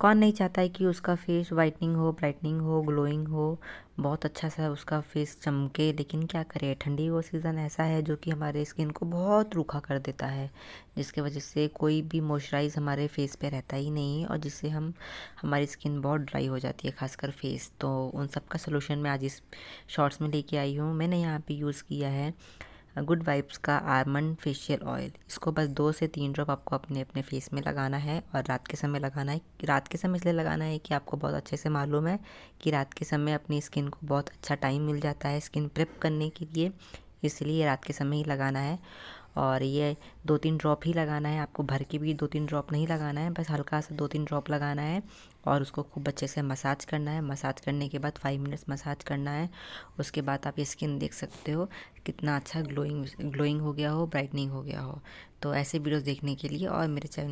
कौन नहीं चाहता है कि उसका फेस वाइटनिंग हो ब्राइटनिंग हो ग्लोइंग हो बहुत अच्छा सा उसका फेस चमके लेकिन क्या करें ठंडी वो सीज़न ऐसा है जो कि हमारे स्किन को बहुत रूखा कर देता है जिसके वजह से कोई भी मॉइस्चराइज हमारे फेस पे रहता ही नहीं और जिससे हम हमारी स्किन बहुत ड्राई हो जाती है खासकर फेस तो उन सब का सोल्यूशन मैं आज इस शॉर्ट्स में लेके आई हूँ मैंने यहाँ पर यूज़ किया है गुड वाइब्स का आर्मंड फेशियल ऑयल इसको बस दो से तीन ड्रॉप आपको अपने अपने फेस में लगाना है और रात के समय लगाना है रात के समय इसलिए लगाना है कि आपको बहुत अच्छे से मालूम है कि रात के समय अपनी स्किन को बहुत अच्छा टाइम मिल जाता है स्किन प्रिप करने के लिए इसलिए रात के समय ही लगाना है और ये दो तीन ड्रॉप ही लगाना है आपको भर के भी दो तीन ड्रॉप नहीं लगाना है बस हल्का सा दो तीन ड्रॉप लगाना है और उसको खूब अच्छे से मसाज करना है मसाज करने के बाद फाइव मिनट्स मसाज करना है उसके बाद आप ये स्किन देख सकते हो कितना अच्छा ग्लोइंग ग्लोइंग हो गया हो ब्राइटनिंग हो गया हो तो ऐसे वीडियोज़ देखने के लिए और मेरे चैनल